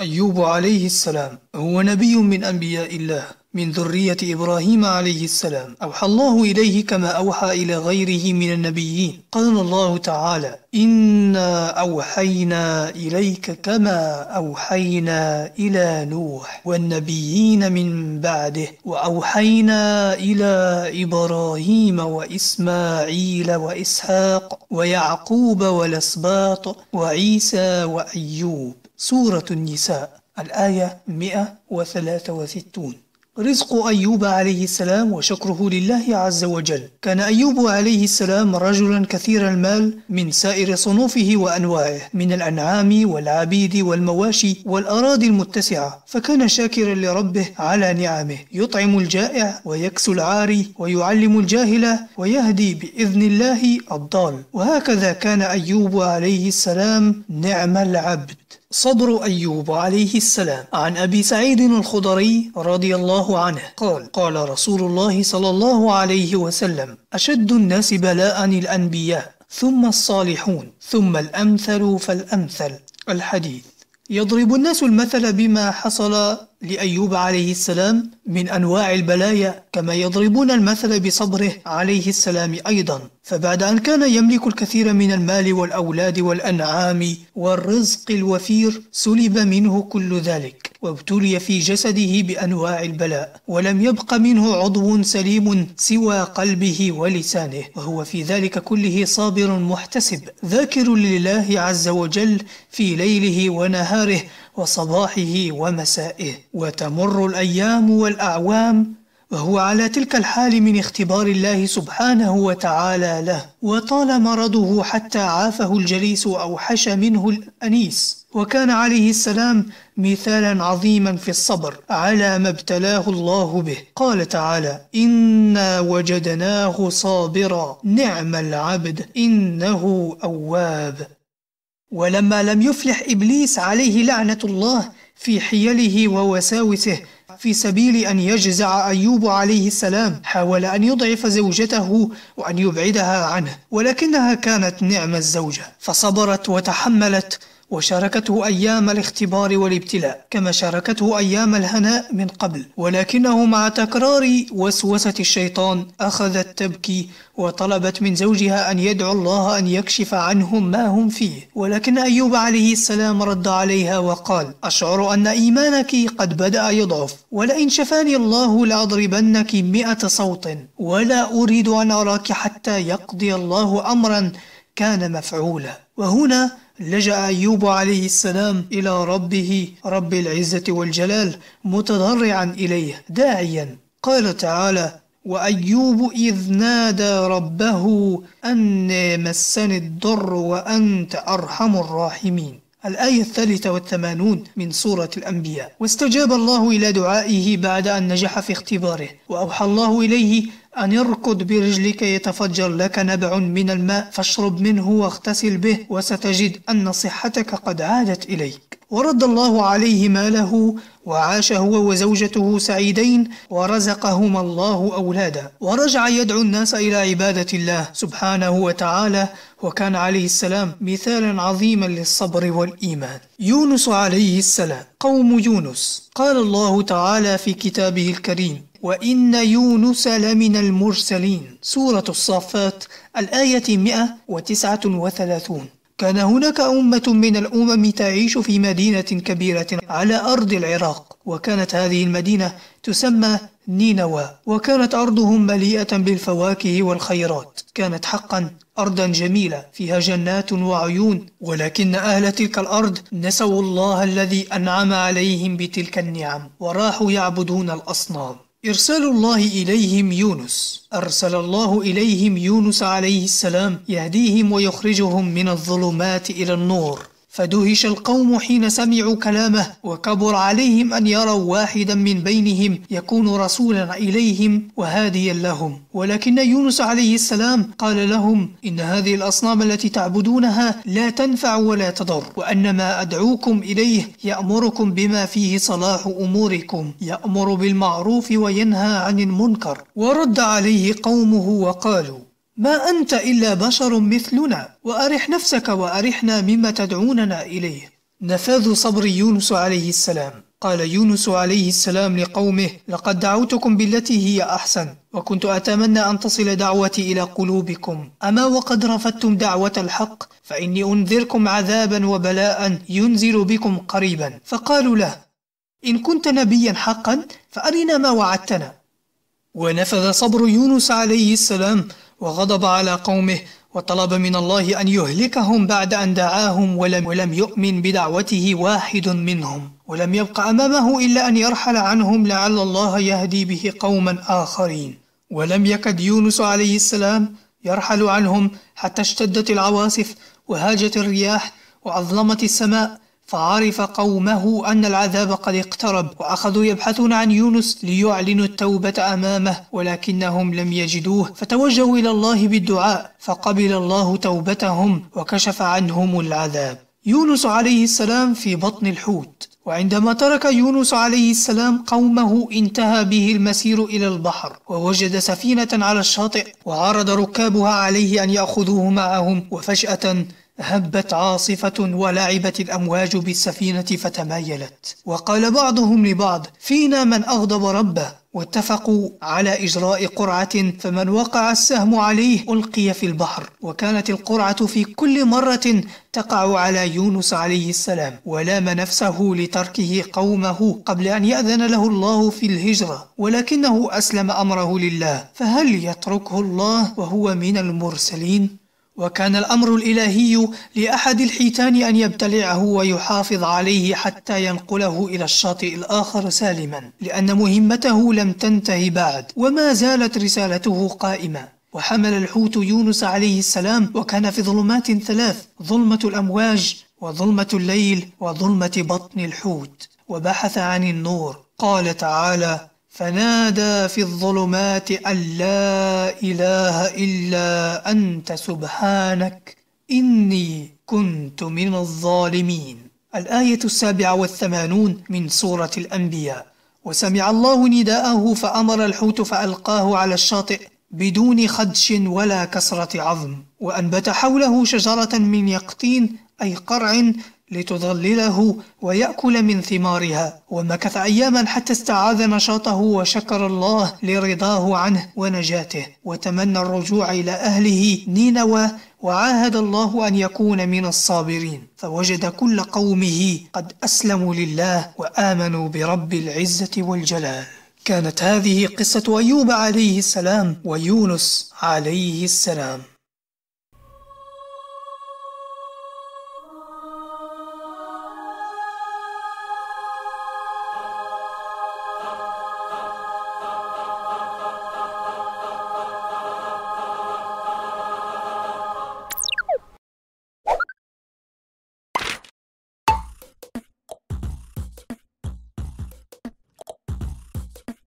أيوب عليه السلام هو نبي من أنبياء الله من ذرية إبراهيم عليه السلام أوحى الله إليه كما أوحى إلى غيره من النبيين قال الله تعالى إنا أوحينا إليك كما أوحينا إلى نوح والنبيين من بعده وأوحينا إلى إبراهيم وإسماعيل وإسحاق ويعقوب والأسباط وعيسى وأيوب سورة النساء الآية 163 رزق أيوب عليه السلام وشكره لله عز وجل كان أيوب عليه السلام رجلا كثير المال من سائر صنوفه وأنواعه من الأنعام والعبيد والمواشي والأراضي المتسعة فكان شاكرا لربه على نعمه يطعم الجائع ويكسو العاري ويعلم الجاهل ويهدي بإذن الله الضال وهكذا كان أيوب عليه السلام نعم العبد صدر أيوب عليه السلام عن أبي سعيد الخضري رضي الله عنه قال قال رسول الله صلى الله عليه وسلم أشد الناس بلاء الأنبياء ثم الصالحون ثم الأمثل فالأمثل الحديث يضرب الناس المثل بما حصل لأيوب عليه السلام من أنواع البلايا كما يضربون المثل بصبره عليه السلام أيضا فبعد أن كان يملك الكثير من المال والأولاد والأنعام والرزق الوفير سلب منه كل ذلك وابتلي في جسده بأنواع البلاء ولم يبق منه عضو سليم سوى قلبه ولسانه وهو في ذلك كله صابر محتسب ذاكر لله عز وجل في ليله ونهاره وصباحه ومسائه وتمر الايام والاعوام وهو على تلك الحال من اختبار الله سبحانه وتعالى له وطال مرضه حتى عافه الجليس اوحش منه الانيس وكان عليه السلام مثالا عظيما في الصبر على ما ابتلاه الله به قال تعالى انا وجدناه صابرا نعم العبد انه اواب ولما لم يفلح ابليس عليه لعنه الله في حيله ووساوسه في سبيل أن يجزع أيوب عليه السلام حاول أن يضعف زوجته وأن يبعدها عنه ولكنها كانت نعم الزوجة فصبرت وتحملت وشاركته أيام الاختبار والابتلاء كما شاركته أيام الهناء من قبل ولكنه مع تكرار وسوسة الشيطان أخذت تبكي وطلبت من زوجها أن يدعو الله أن يكشف عنهم ما هم فيه ولكن أيوب عليه السلام رد عليها وقال أشعر أن إيمانك قد بدأ يضعف ولئن شفاني الله لأضربنك مئة صوت ولا أريد أن أراك حتى يقضي الله أمرا كان مفعولا وهنا لجأ أيوب عليه السلام إلى ربه رب العزة والجلال متضرعا إليه داعيا قال تعالى وأيوب إذ نادى ربه أن مسني الضر وأنت أرحم الراحمين الآية الثالثة والثمانون من سورة الأنبياء واستجاب الله إلى دعائه بعد أن نجح في اختباره وأوحى الله إليه أن اركض برجلك يتفجر لك نبع من الماء فاشرب منه واغتسل به وستجد أن صحتك قد عادت إليك ورد الله عليه ماله وعاش هو وزوجته سعيدين ورزقهما الله أولادا ورجع يدعو الناس إلى عبادة الله سبحانه وتعالى وكان عليه السلام مثالا عظيما للصبر والإيمان يونس عليه السلام قوم يونس قال الله تعالى في كتابه الكريم وإن يونس لمن المرسلين سورة الصافات الآية 139 كان هناك أمة من الأمم تعيش في مدينة كبيرة على أرض العراق وكانت هذه المدينة تسمى نينوى وكانت أرضهم مليئة بالفواكه والخيرات كانت حقا أرضا جميلة فيها جنات وعيون ولكن أهل تلك الأرض نسوا الله الذي أنعم عليهم بتلك النعم وراحوا يعبدون الأصنام إرسال الله إليهم يونس أرسل الله إليهم يونس عليه السلام يهديهم ويخرجهم من الظلمات إلى النور فدهش القوم حين سمعوا كلامه وكبر عليهم أن يروا واحدا من بينهم يكون رسولا إليهم وهاديا لهم ولكن يونس عليه السلام قال لهم إن هذه الأصنام التي تعبدونها لا تنفع ولا تضر وأن ما أدعوكم إليه يأمركم بما فيه صلاح أموركم يأمر بالمعروف وينهى عن المنكر ورد عليه قومه وقالوا ما أنت إلا بشر مثلنا وأرح نفسك وأرحنا مما تدعوننا إليه نفاذ صبر يونس عليه السلام قال يونس عليه السلام لقومه لقد دعوتكم بالتي هي أحسن وكنت أتمنى أن تصل دعوتي إلى قلوبكم أما وقد رفضتم دعوة الحق فإني أنذركم عذابا وبلاء ينزل بكم قريبا فقالوا له إن كنت نبيا حقا فأرنا ما وعدتنا ونفذ صبر يونس عليه السلام وغضب على قومه وطلب من الله أن يهلكهم بعد أن دعاهم ولم, ولم يؤمن بدعوته واحد منهم ولم يبق أمامه إلا أن يرحل عنهم لعل الله يهدي به قوما آخرين ولم يكد يونس عليه السلام يرحل عنهم حتى اشتدت العواصف وهاجت الرياح وأظلمت السماء فعرف قومه أن العذاب قد اقترب وأخذوا يبحثون عن يونس ليعلنوا التوبة أمامه ولكنهم لم يجدوه فتوجهوا إلى الله بالدعاء فقبل الله توبتهم وكشف عنهم العذاب يونس عليه السلام في بطن الحوت وعندما ترك يونس عليه السلام قومه انتهى به المسير إلى البحر ووجد سفينة على الشاطئ وعرض ركابها عليه أن يأخذوه معهم وفجأة هبت عاصفة ولعبت الأمواج بالسفينة فتمايلت وقال بعضهم لبعض فينا من أغضب ربه واتفقوا على إجراء قرعة فمن وقع السهم عليه ألقي في البحر وكانت القرعة في كل مرة تقع على يونس عليه السلام ولام نفسه لتركه قومه قبل أن يأذن له الله في الهجرة ولكنه أسلم أمره لله فهل يتركه الله وهو من المرسلين؟ وكان الأمر الإلهي لأحد الحيتان أن يبتلعه ويحافظ عليه حتى ينقله إلى الشاطئ الآخر سالما لأن مهمته لم تنته بعد وما زالت رسالته قائمة وحمل الحوت يونس عليه السلام وكان في ظلمات ثلاث ظلمة الأمواج وظلمة الليل وظلمة بطن الحوت وبحث عن النور قال تعالى فنادى في الظلمات أن لا إله إلا أنت سبحانك إني كنت من الظالمين الآية السابعة والثمانون من سورة الأنبياء وسمع الله نداءه فأمر الحوت فألقاه على الشاطئ بدون خدش ولا كسرة عظم وأنبت حوله شجرة من يقطين أي قرع لتضلله ويأكل من ثمارها ومكث أياما حتى استعاذ نشاطه وشكر الله لرضاه عنه ونجاته وتمنى الرجوع إلى أهله نينوى وعاهد الله أن يكون من الصابرين فوجد كل قومه قد أسلموا لله وآمنوا برب العزة والجلال كانت هذه قصة أيوب عليه السلام ويونس عليه السلام